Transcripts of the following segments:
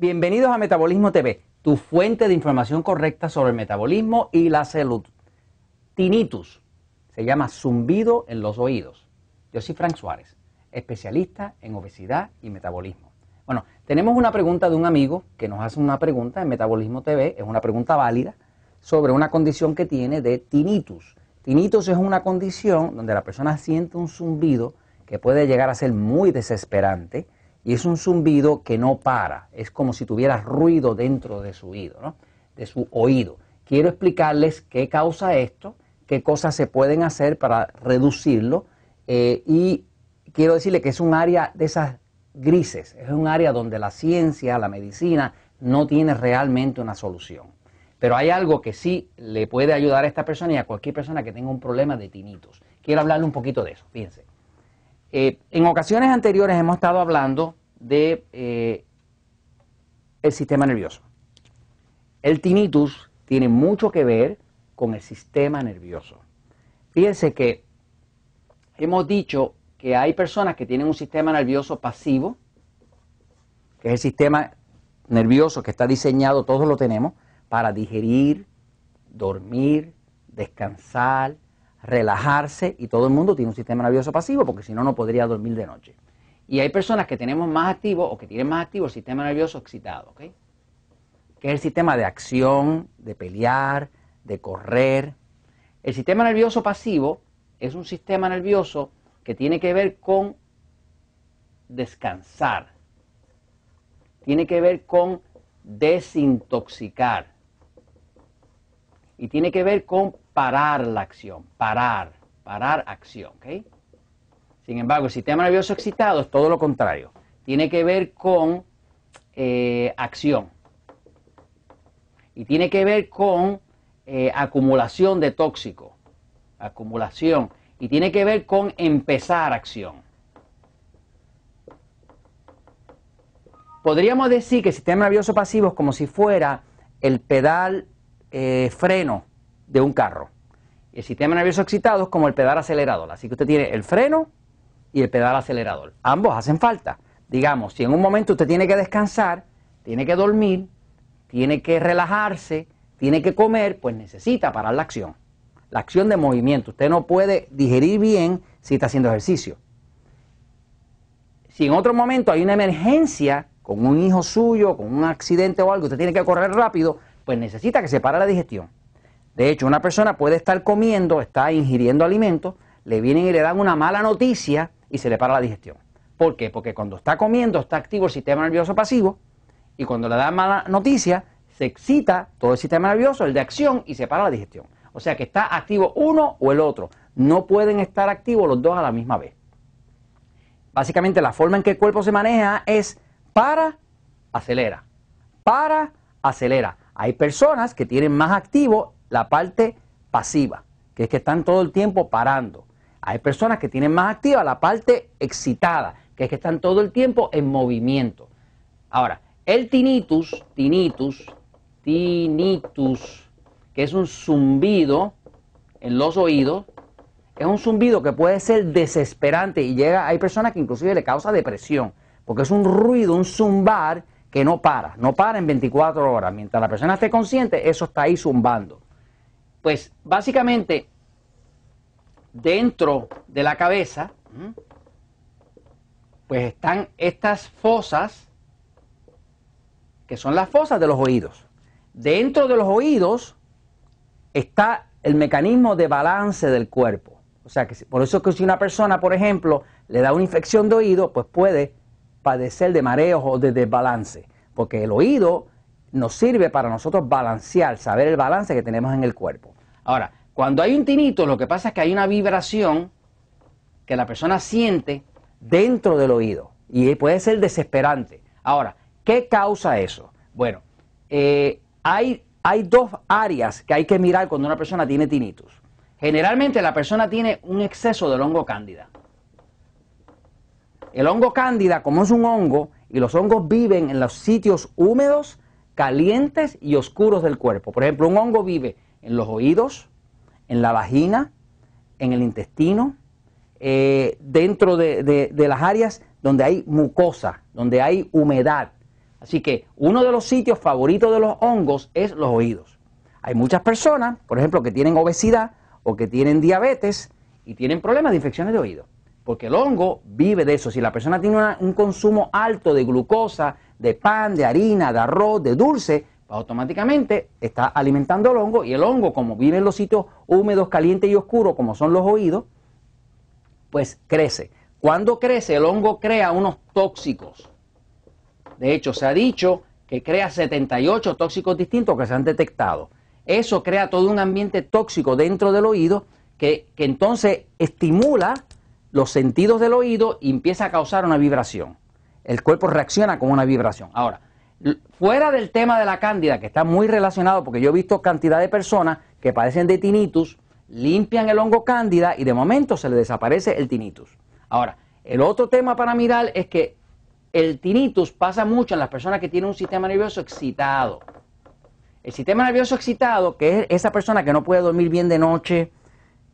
Bienvenidos a Metabolismo TV, tu fuente de información correcta sobre el metabolismo y la salud. Tinnitus, se llama zumbido en los oídos. Yo soy Frank Suárez, especialista en obesidad y metabolismo. Bueno, tenemos una pregunta de un amigo que nos hace una pregunta en Metabolismo TV, es una pregunta válida, sobre una condición que tiene de tinnitus. Tinnitus es una condición donde la persona siente un zumbido que puede llegar a ser muy desesperante y es un zumbido que no para, es como si tuviera ruido dentro de su oído, ¿no? de su oído. Quiero explicarles qué causa esto, qué cosas se pueden hacer para reducirlo eh, y quiero decirle que es un área de esas grises, es un área donde la ciencia, la medicina no tiene realmente una solución. Pero hay algo que sí le puede ayudar a esta persona y a cualquier persona que tenga un problema de tinitos. Quiero hablarle un poquito de eso, fíjense. Eh, en ocasiones anteriores hemos estado hablando de eh, el sistema nervioso. El tinnitus tiene mucho que ver con el sistema nervioso. Fíjense que hemos dicho que hay personas que tienen un sistema nervioso pasivo, que es el sistema nervioso que está diseñado, todos lo tenemos, para digerir, dormir, descansar, relajarse, y todo el mundo tiene un sistema nervioso pasivo, porque si no, no podría dormir de noche. Y hay personas que tenemos más activo o que tienen más activo el sistema nervioso excitado, ¿ok? Que es el sistema de acción, de pelear, de correr. El sistema nervioso pasivo es un sistema nervioso que tiene que ver con descansar, tiene que ver con desintoxicar y tiene que ver con parar la acción, parar, parar acción, ¿ok? Sin embargo, el sistema nervioso excitado es todo lo contrario. Tiene que ver con eh, acción. Y tiene que ver con eh, acumulación de tóxico. Acumulación. Y tiene que ver con empezar acción. Podríamos decir que el sistema nervioso pasivo es como si fuera el pedal eh, freno de un carro. El sistema nervioso excitado es como el pedal acelerador. Así que usted tiene el freno y el pedal acelerador. Ambos hacen falta. Digamos, si en un momento usted tiene que descansar, tiene que dormir, tiene que relajarse, tiene que comer, pues necesita parar la acción. La acción de movimiento. Usted no puede digerir bien si está haciendo ejercicio. Si en otro momento hay una emergencia con un hijo suyo, con un accidente o algo, usted tiene que correr rápido, pues necesita que se pare la digestión. De hecho, una persona puede estar comiendo, está ingiriendo alimentos, le vienen y le dan una mala noticia y se le para la digestión. ¿Por qué? Porque cuando está comiendo está activo el sistema nervioso pasivo y cuando le da mala noticia se excita todo el sistema nervioso, el de acción y se para la digestión. O sea que está activo uno o el otro. No pueden estar activos los dos a la misma vez. Básicamente la forma en que el cuerpo se maneja es para, acelera. Para, acelera. Hay personas que tienen más activo la parte pasiva, que es que están todo el tiempo parando. Hay personas que tienen más activa la parte excitada, que es que están todo el tiempo en movimiento. Ahora, el tinnitus, tinnitus, tinnitus, que es un zumbido en los oídos, es un zumbido que puede ser desesperante y llega, hay personas que inclusive le causa depresión, porque es un ruido, un zumbar que no para, no para en 24 horas. Mientras la persona esté consciente, eso está ahí zumbando. Pues básicamente dentro de la cabeza, pues están estas fosas, que son las fosas de los oídos. Dentro de los oídos está el mecanismo de balance del cuerpo. O sea, que por eso que si una persona, por ejemplo, le da una infección de oído, pues puede padecer de mareos o de desbalance, porque el oído nos sirve para nosotros balancear, saber el balance que tenemos en el cuerpo. Ahora, cuando hay un tinito, lo que pasa es que hay una vibración que la persona siente dentro del oído y puede ser desesperante. Ahora, ¿qué causa eso? Bueno, eh, hay, hay dos áreas que hay que mirar cuando una persona tiene tinnitus. Generalmente la persona tiene un exceso del hongo cándida. El hongo cándida, como es un hongo, y los hongos viven en los sitios húmedos, calientes y oscuros del cuerpo. Por ejemplo, un hongo vive en los oídos, en la vagina, en el intestino, eh, dentro de, las áreas donde hay mucosa, donde hay humedad. Así que uno de los sitios favoritos de los hongos es los oídos. Hay muchas personas, por ejemplo, que tienen obesidad o que tienen diabetes y tienen problemas de infecciones de oído, porque el hongo vive de eso. Si la persona tiene un consumo alto de glucosa, de pan, de harina, de arroz, de dulce, automáticamente está alimentando el hongo y el hongo, como vive en los sitios húmedos, calientes y oscuros, como son los oídos, pues crece. Cuando crece, el hongo crea unos tóxicos. De hecho, se ha dicho que crea 78 tóxicos distintos que se han detectado. Eso crea todo un ambiente tóxico dentro del oído que, que entonces estimula los sentidos del oído y empieza a causar una vibración. El cuerpo reacciona con una vibración. Ahora, Fuera del tema de la cándida, que está muy relacionado, porque yo he visto cantidad de personas que padecen de tinnitus, limpian el hongo cándida y de momento se le desaparece el tinnitus. Ahora, el otro tema para mirar es que el tinnitus pasa mucho en las personas que tienen un sistema nervioso excitado. El sistema nervioso excitado, que es esa persona que no puede dormir bien de noche,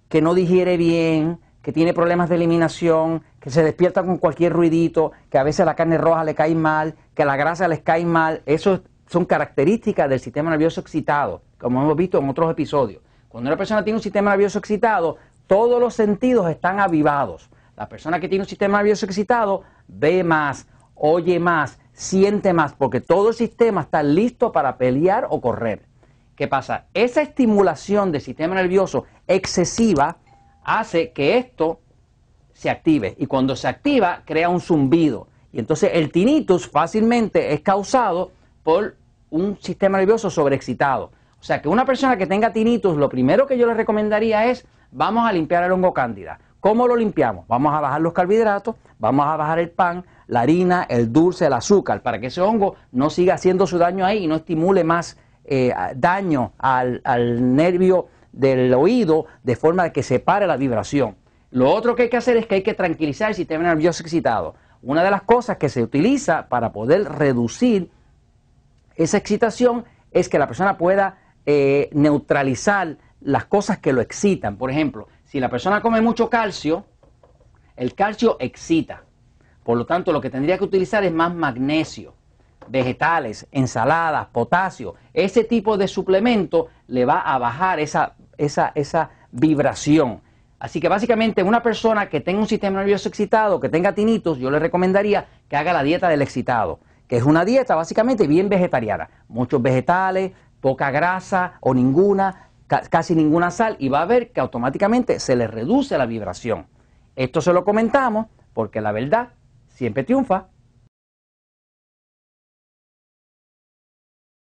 que no digiere bien, que tiene problemas de eliminación, que se despierta con cualquier ruidito, que a veces la carne roja le cae mal, que la grasa les cae mal, eso son características del sistema nervioso excitado, como hemos visto en otros episodios. Cuando una persona tiene un sistema nervioso excitado, todos los sentidos están avivados. La persona que tiene un sistema nervioso excitado ve más, oye más, siente más, porque todo el sistema está listo para pelear o correr. ¿Qué pasa? Esa estimulación del sistema nervioso excesiva hace que esto se active. Y cuando se activa, crea un zumbido. Y entonces el tinnitus fácilmente es causado por un sistema nervioso sobreexcitado. O sea que una persona que tenga tinnitus, lo primero que yo le recomendaría es vamos a limpiar el hongo cándida. ¿Cómo lo limpiamos? Vamos a bajar los carbohidratos, vamos a bajar el pan, la harina, el dulce, el azúcar, para que ese hongo no siga haciendo su daño ahí y no estimule más eh, daño al, al nervio del oído de forma que se pare la vibración. Lo otro que hay que hacer es que hay que tranquilizar el sistema nervioso excitado. Una de las cosas que se utiliza para poder reducir esa excitación es que la persona pueda eh, neutralizar las cosas que lo excitan. Por ejemplo, si la persona come mucho calcio, el calcio excita. Por lo tanto, lo que tendría que utilizar es más magnesio, vegetales, ensaladas, potasio. Ese tipo de suplemento le va a bajar esa esa, vibración. Así que básicamente una persona que tenga un sistema nervioso excitado, que tenga tinitos, yo le recomendaría que haga la dieta del excitado, que es una dieta básicamente bien vegetariana. Muchos vegetales, poca grasa o ninguna, casi ninguna sal y va a ver que automáticamente se le reduce la vibración. Esto se lo comentamos porque la verdad siempre triunfa.